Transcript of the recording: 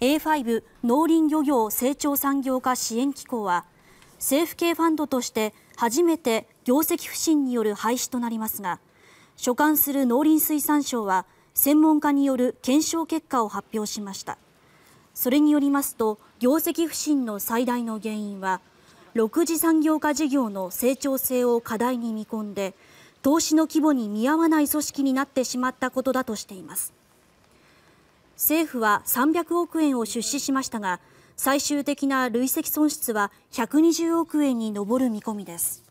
A5 農林漁業成長産業化支援機構は政府系ファンドとして初めて業績不振による廃止となりますが所管する農林水産省は専門家による検証結果を発表しましたそれによりますと業績不振の最大の原因は6次産業化事業の成長性を課題に見込んで投資の規模に見合わない組織になってしまったことだとしています。政府は300億円を出資しましたが最終的な累積損失は120億円に上る見込みです。